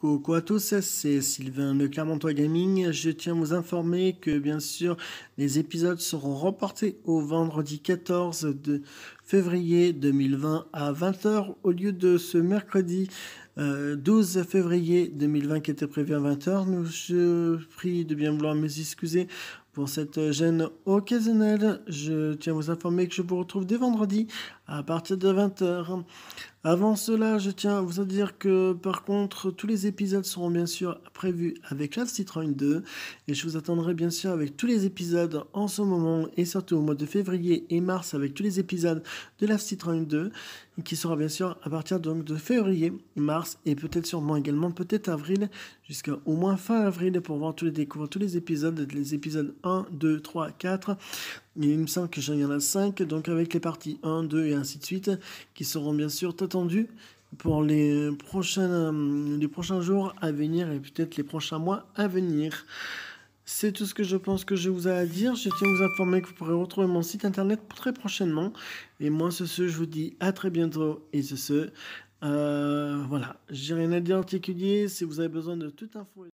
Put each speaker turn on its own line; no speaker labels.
Coucou à tous, c'est Sylvain de Clermontois Gaming. Je tiens à vous informer que bien sûr les épisodes seront reportés au vendredi 14 de février 2020 à 20h au lieu de ce mercredi 12 euh, février 2020 qui était prévu à 20h. Nous je prie de bien vouloir me excuser pour cette gêne occasionnelle. Je tiens à vous informer que je vous retrouve dès vendredi à partir de 20h. Avant cela, je tiens à vous dire que par contre, tous les épisodes seront bien sûr prévus avec la Citroën 2 et je vous attendrai bien sûr avec tous les épisodes en ce moment et surtout au mois de février et mars avec tous les épisodes de la Citroën 2, qui sera bien sûr à partir donc de février, mars et peut-être sûrement également peut-être avril, jusqu'à au moins fin avril pour voir tous les découvrir tous les épisodes, les épisodes 1, 2, 3, 4. il me semble que j'en y en a 5, donc avec les parties 1, 2 et ainsi de suite, qui seront bien sûr attendues pour les prochains, euh, les prochains jours à venir et peut-être les prochains mois à venir. C'est tout ce que je pense que je vous ai à dire. Je tiens à vous informer que vous pourrez retrouver mon site internet très prochainement. Et moi, ce, ce je vous dis à très bientôt. Et ce, ce euh, voilà, j'ai rien à dire en particulier. Si vous avez besoin de toute info.